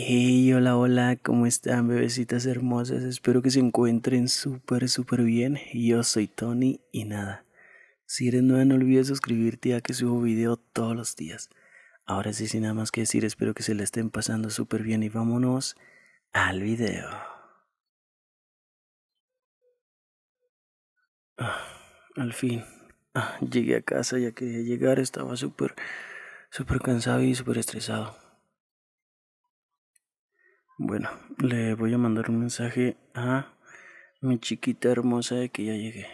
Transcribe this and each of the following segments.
Hey, hola, hola, ¿cómo están bebecitas hermosas? Espero que se encuentren súper, súper bien. Yo soy Tony y nada. Si eres nueva no olvides suscribirte ya que subo video todos los días. Ahora sí, sin nada más que decir, espero que se la estén pasando súper bien y vámonos al video. Ah, al fin, ah, llegué a casa ya que de llegar, estaba súper, súper cansado y súper estresado. Bueno, le voy a mandar un mensaje a mi chiquita hermosa de que ya llegué.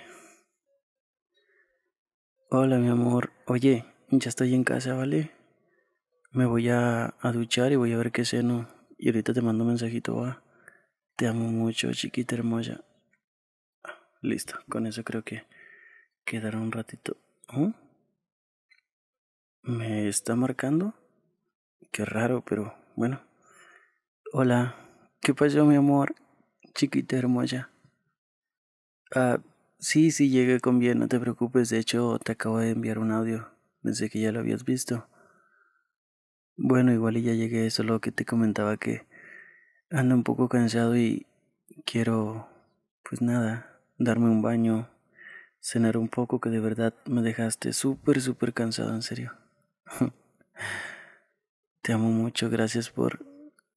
Hola, mi amor. Oye, ya estoy en casa, ¿vale? Me voy a, duchar y voy a ver qué seno. Y ahorita te mando un mensajito, va. Te amo mucho, chiquita hermosa. Listo, con eso creo que quedará un ratito. ¿Mm? ¿Me está marcando? Qué raro, pero bueno. Hola, ¿qué pasó mi amor? Chiquita hermosa. Ah, sí, sí, llegué con bien, no te preocupes, de hecho te acabo de enviar un audio, pensé que ya lo habías visto. Bueno, igual y ya llegué, solo que te comentaba que ando un poco cansado y quiero, pues nada, darme un baño, cenar un poco, que de verdad me dejaste súper, súper cansado, en serio. te amo mucho, gracias por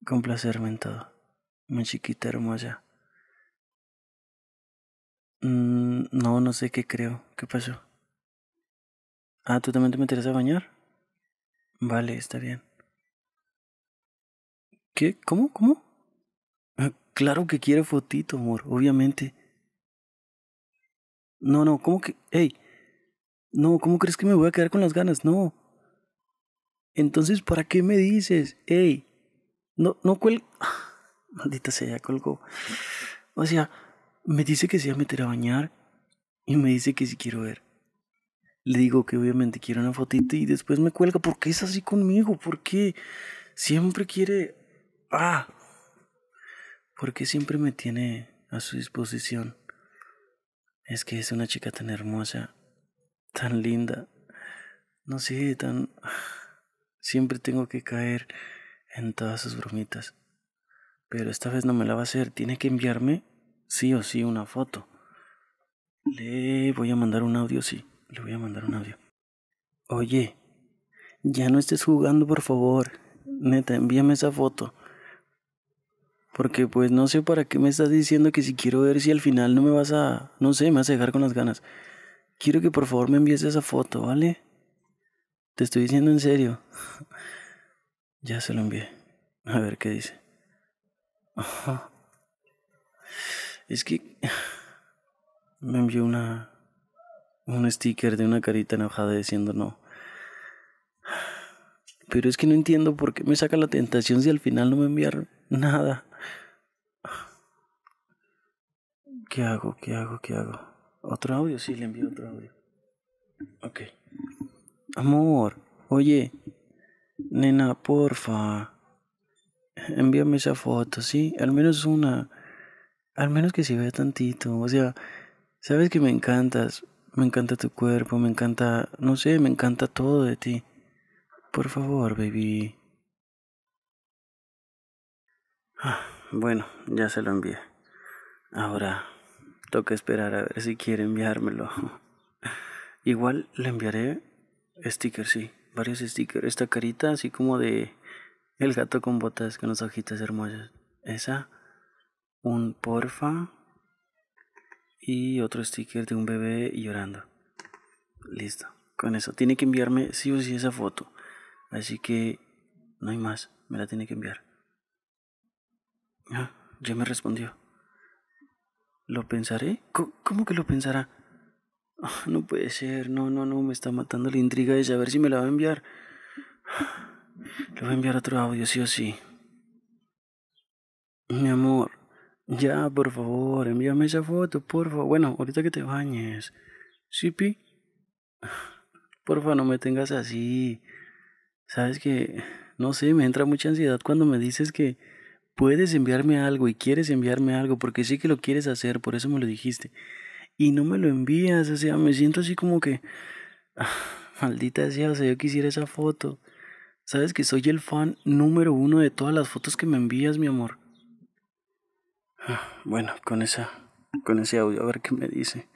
complacerme en todo, mi chiquita hermosa. Mm, no, no sé qué creo. ¿Qué pasó? Ah, ¿tú también te a bañar? Vale, está bien. ¿Qué? ¿Cómo? ¿Cómo? Ah, claro que quiere fotito, amor, obviamente. No, no, ¿cómo que? ¡Ey! No, ¿cómo crees que me voy a quedar con las ganas? No. Entonces, ¿para qué me dices? ¡Ey! No, no cuel... Maldita sea, ya colgó. O sea, me dice que se va a meter a bañar y me dice que si quiero ver. Le digo que obviamente quiero una fotita y después me cuelga. ¿Por qué es así conmigo? ¿Por qué siempre quiere... Ah, ¿por qué siempre me tiene a su disposición? Es que es una chica tan hermosa, tan linda. No sé, tan... Siempre tengo que caer en todas sus bromitas. Pero esta vez no me la va a hacer, tiene que enviarme sí o sí una foto. Le voy a mandar un audio, sí, le voy a mandar un audio. Oye, ya no estés jugando, por favor. Neta, envíame esa foto. Porque pues no sé para qué me estás diciendo que si quiero ver si al final no me vas a, no sé, me vas a dejar con las ganas. Quiero que por favor me envíes esa foto, ¿vale? Te estoy diciendo en serio. Ya se lo envié. A ver qué dice. Es que me envió una un sticker de una carita enojada diciendo no. Pero es que no entiendo por qué me saca la tentación si al final no me enviaron nada. ¿Qué hago? ¿Qué hago? ¿Qué hago? ¿Otro audio? Sí, le envío otro audio. Ok. Amor, oye, Nena, porfa. Envíame esa foto, sí, al menos una. Al menos que se vea tantito. O sea, sabes que me encantas. Me encanta tu cuerpo, me encanta, no sé, me encanta todo de ti. Por favor, baby. Ah, bueno, ya se lo envié. Ahora toca esperar a ver si quiere enviármelo. Igual le enviaré sticker, sí varios stickers. Esta carita, así como de el gato con botas con las hojitas hermosas. Esa, un porfa y otro sticker de un bebé llorando. Listo, con eso. Tiene que enviarme sí o sí esa foto. Así que no hay más, me la tiene que enviar. Ah, ya me respondió. ¿Lo pensaré? ¿Cómo que lo pensará? Ah, no puede ser, no, no, no, me está matando la intriga de saber si me la va a enviar. Lo voy a enviar otro audio, sí o sí. Mi amor, ya, por favor, envíame esa foto, por favor. Bueno, ahorita que te bañes. ¿sipi? Pi? Porfa, no me tengas así. Sabes que, no sé, me entra mucha ansiedad cuando me dices que puedes enviarme algo y quieres enviarme algo porque sé que lo quieres hacer, por eso me lo dijiste y no me lo envías, o sea, me siento así como que, ah, maldita sea, o sea, yo quisiera esa foto. Sabes que soy el fan número uno de todas las fotos que me envías, mi amor. Ah, bueno, con esa, con ese audio, a ver qué me dice.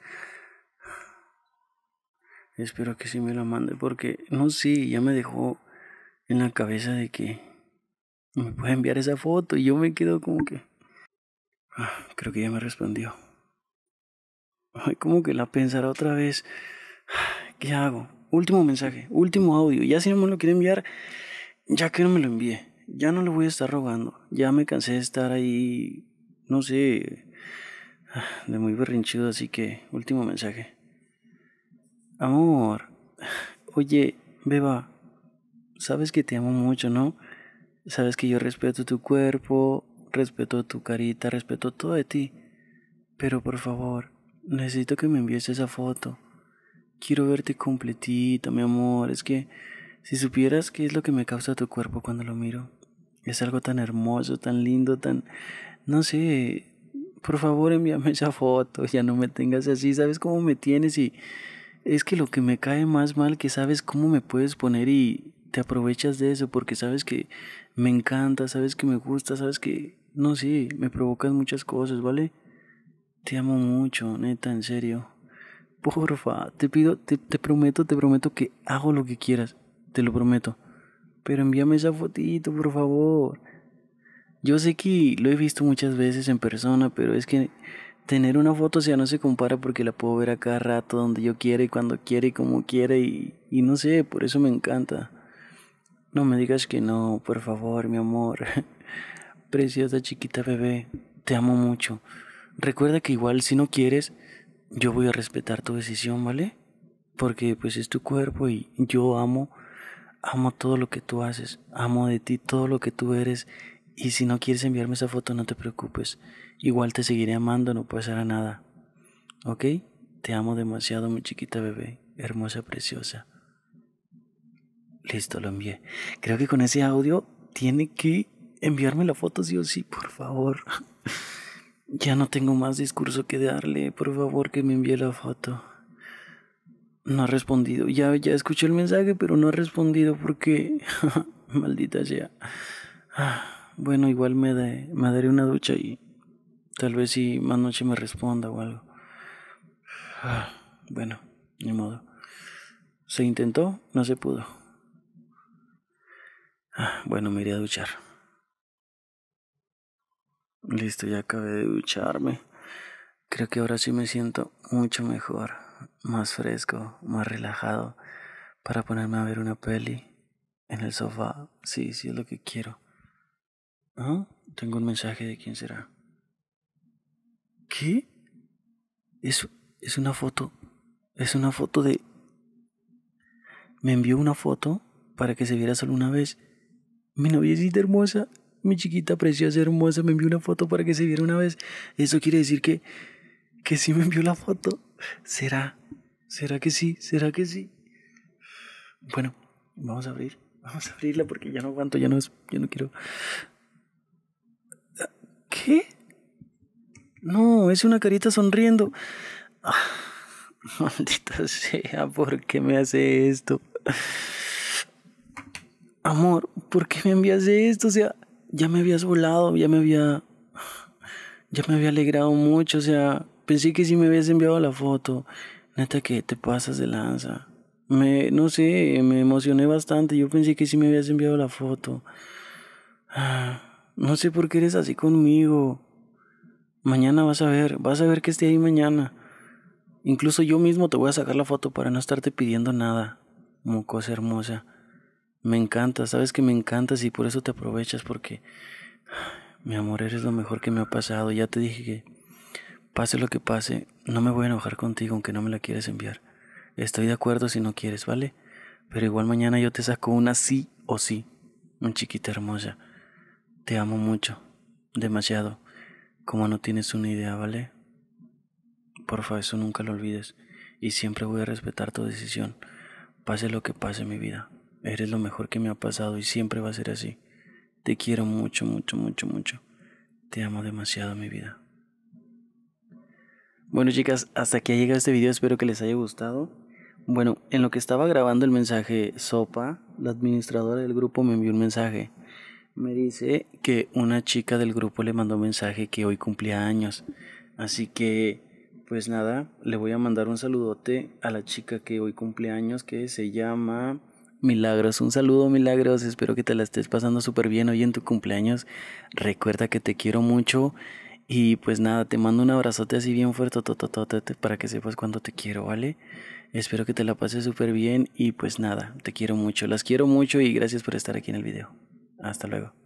Espero que sí me la mande porque, no, sé, ya me dejó en la cabeza de que me puede enviar esa foto y yo me quedo como que... Ah, creo que ya me respondió. Ay, como que la pensará otra vez. ¿Qué hago? Último mensaje, último audio. Ya si no me lo quiere enviar, ya que no me lo envié. Ya no lo voy a estar rogando. Ya me cansé de estar ahí, no sé, de muy berrinchudo. Así que, último mensaje. Amor, oye, beba, sabes que te amo mucho, ¿no? Sabes que yo respeto tu cuerpo, respeto tu carita, respeto todo de ti. Pero por favor, necesito que me envíes esa foto. Quiero verte completito mi amor. Es que si supieras qué es lo que me causa tu cuerpo cuando lo miro. Es algo tan hermoso, tan lindo, tan... No sé, por favor envíame esa foto, ya no me tengas así, sabes cómo me tienes y es que lo que me cae más mal que sabes cómo me puedes poner y te aprovechas de eso porque sabes que me encanta, sabes que me gusta, sabes que no sé, me provocas muchas cosas, ¿vale? Te amo mucho, neta, en serio. Porfa, te pido, te, prometo, te prometo que hago lo que quieras. Te lo prometo. Pero envíame esa fotito, por favor. Yo sé que lo he visto muchas veces en persona, pero es que tener una foto ya no se compara porque la puedo ver a cada rato, donde yo quiera y cuando quiera y como quiera y, y no sé, por eso me encanta. No me digas que no, por favor, mi amor. Preciosa chiquita bebé, te amo mucho. Recuerda que igual si no quieres, yo voy a respetar tu decisión, ¿vale? Porque pues es tu cuerpo y yo amo, amo todo lo que tú haces, amo de ti todo lo que tú eres y si no quieres enviarme esa foto no te preocupes, igual te seguiré amando, no pasará nada, ¿ok? Te amo demasiado, mi chiquita bebé, hermosa, preciosa. Listo, lo envié. Creo que con ese audio tiene que enviarme la foto sí o sí, por favor. Ya no tengo más discurso que darle, por favor que me envíe la foto. No ha respondido. Ya, ya escuché el mensaje, pero no ha respondido porque... Maldita sea. Ah, bueno, igual me, de, me daré una ducha y tal vez si más noche me responda o algo. Ah, bueno, ni modo. Se intentó, no se pudo. Ah, bueno, me iré a duchar. Listo, ya acabé de ducharme. Creo que ahora sí me siento mucho mejor, más fresco, más relajado para ponerme a ver una peli en el sofá. Sí, sí es lo que quiero. ¿Ah? Tengo un mensaje de quién será. ¿Qué? Es, es una foto. Es una foto de... Me envió una foto para que se viera solo una vez. Mi noviecita hermosa mi chiquita preciosa, hermosa, me envió una foto para que se viera una vez. Eso quiere decir que, que sí me envió la foto. ¿Será? ¿Será que sí? ¿Será que sí? Bueno, vamos a abrir. Vamos a abrirla porque ya no aguanto, ya no, yo no quiero. ¿Qué? No, es una carita sonriendo. Ah, maldita sea, ¿por qué me hace esto? Amor, ¿por qué me envías esto? O sea, ya me habías volado, ya me había, ya me había alegrado mucho, o sea, pensé que sí me habías enviado la foto, neta que te pasas de lanza. Me, no sé, me emocioné bastante, yo pensé que sí me habías enviado la foto. Ah, no sé por qué eres así conmigo. Mañana vas a ver, vas a ver que esté ahí mañana. Incluso yo mismo te voy a sacar la foto para no estarte pidiendo nada, mucosa hermosa. Me encanta, sabes que me encantas y por eso te aprovechas porque, mi amor, eres lo mejor que me ha pasado. Ya te dije que, pase lo que pase, no me voy a enojar contigo aunque no me la quieres enviar. Estoy de acuerdo si no quieres, ¿vale? Pero igual mañana yo te saco una sí o sí. Un chiquita hermosa. Te amo mucho. Demasiado. Como no tienes una idea, ¿vale? Porfa, eso nunca lo olvides. Y siempre voy a respetar tu decisión. Pase lo que pase mi vida. Eres lo mejor que me ha pasado y siempre va a ser así. Te quiero mucho, mucho, mucho, mucho. Te amo demasiado, mi vida. Bueno, chicas, hasta aquí ha llegado este video. Espero que les haya gustado. Bueno, en lo que estaba grabando el mensaje, Sopa, la administradora del grupo, me envió un mensaje. Me dice que una chica del grupo le mandó un mensaje que hoy cumplía años. Así que, pues nada, le voy a mandar un saludote a la chica que hoy cumple años, que se llama Milagros, un saludo Milagros, espero que te la estés pasando súper bien hoy en tu cumpleaños. Recuerda que te quiero mucho y pues nada, te mando un abrazote así bien fuerte para que sepas cuánto te quiero, ¿vale? Espero que te la pases súper bien y pues nada, te quiero mucho, las quiero mucho y gracias por estar aquí en el video. Hasta luego.